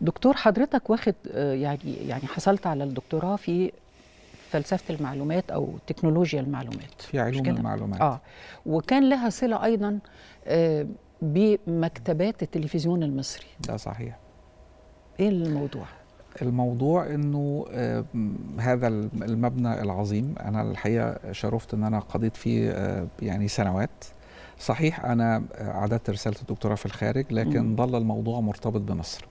دكتور حضرتك واخد آه، يعني يعني حصلت على الدكتوراه في فلسفه المعلومات او تكنولوجيا المعلومات في علوم المعلومات اه وكان لها صله ايضا آه، بمكتبات التلفزيون المصري ده صحيح ايه الموضوع الموضوع انه آه، هذا المبنى العظيم انا الحقيقه شرفت ان انا قضيت فيه يعني سنوات صحيح انا عدت رساله الدكتوراه في الخارج لكن ظل الموضوع مرتبط بمصر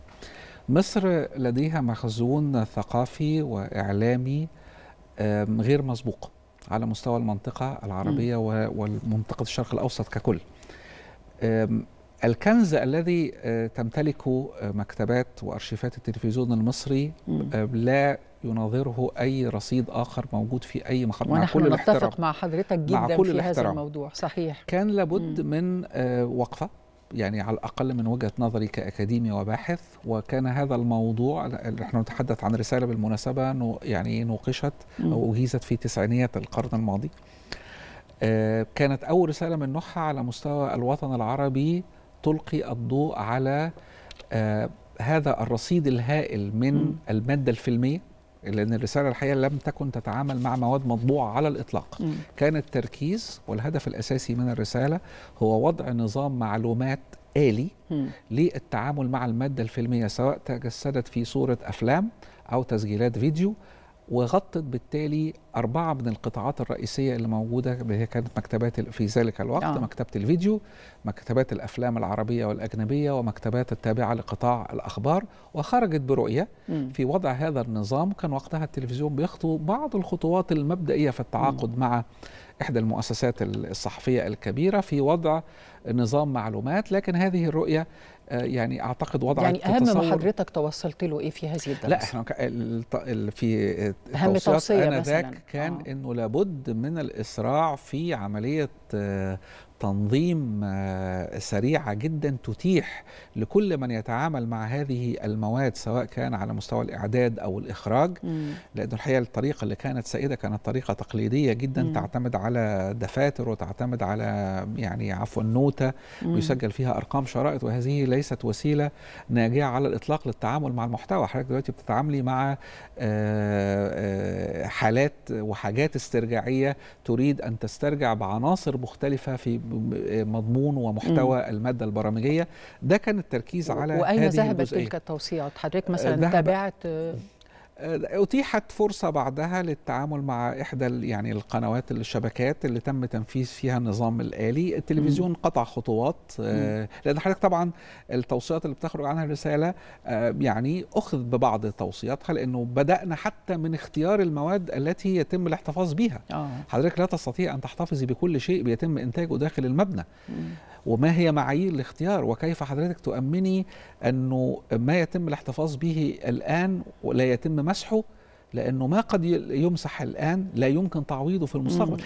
مصر لديها مخزون ثقافي واعلامي غير مسبوق على مستوى المنطقه العربيه ومنطقه الشرق الاوسط ككل الكنز الذي آه، تمتلكه آه، مكتبات وارشيفات التلفزيون المصري آه، لا يناظره اي رصيد اخر موجود في اي مخ... مع كل الاحترام ونحن نتفق مع حضرتك جدا مع كل في الاحترام. هذا الموضوع صحيح كان لابد مم. من وقفه يعني على الأقل من وجهة نظري كأكاديمي وباحث وكان هذا الموضوع نحن نتحدث عن رسالة بالمناسبة يعني نوقشت أو أجيزت في تسعينيات القرن الماضي آه، كانت أول رسالة من نوعها على مستوى الوطن العربي تلقي الضوء على آه، هذا الرصيد الهائل من المادة الفيلمية لان الرساله الحقيقه لم تكن تتعامل مع مواد مطبوعه على الاطلاق م. كان التركيز والهدف الاساسي من الرساله هو وضع نظام معلومات آلي م. للتعامل مع المادة الفيلمية سواء تجسدت في صورة أفلام أو تسجيلات فيديو وغطت بالتالي أربعة من القطاعات الرئيسية اللي موجودة اللي هي كانت مكتبات في ذلك الوقت آه. مكتبة الفيديو مكتبات الأفلام العربية والأجنبية ومكتبات التابعة لقطاع الأخبار وخرجت برؤية م. في وضع هذا النظام كان وقتها التلفزيون بيخطو بعض الخطوات المبدئية في التعاقد م. مع إحدى المؤسسات الصحفية الكبيرة في وضع نظام معلومات لكن هذه الرؤية آه، يعني اعتقد وضع يعني اهم ما حضرتك توصلت له ايه في هذه الدرس؟ لا احنا في اهم توصيه انا ذاك كان آه. انه لابد من الاسراع في عمليه آه، تنظيم آه، سريعه جدا تتيح لكل من يتعامل مع هذه المواد سواء كان على مستوى الاعداد او الاخراج لانه الحقيقه الطريقه اللي كانت سائده كانت طريقه تقليديه جدا مم. تعتمد على دفاتر وتعتمد على يعني عفوا نوته يسجل فيها ارقام شرائط وهذه ليست وسيله ناجعه على الاطلاق للتعامل مع المحتوى حضرتك دلوقتي بتتعاملي مع آه، آه، حالات وحاجات استرجاعيه تريد ان تسترجع بعناصر مختلفه في مضمون ومحتوى الماده البرامجيه ده كان التركيز على واين ذهبت تلك التوصيات حضرتك آه، مثلا تابعت أتيحت فرصة بعدها للتعامل مع إحدى يعني القنوات الشبكات اللي تم تنفيذ فيها النظام الآلي التلفزيون قطع خطوات آه، لأن حضرتك طبعا التوصيات اللي بتخرج عنها الرسالة آه، يعني أخذ ببعض توصياتها لأنه بدأنا حتى من اختيار المواد التي يتم الاحتفاظ بها آه. حضرتك لا تستطيع أن تحتفظي بكل شيء بيتم إنتاجه داخل المبنى مم. وما هي معايير الاختيار وكيف حضرتك تؤمني أنه ما يتم الاحتفاظ به الآن لا يتم مسحه لأنه ما قد يمسح الآن لا يمكن تعويضه في المستقبل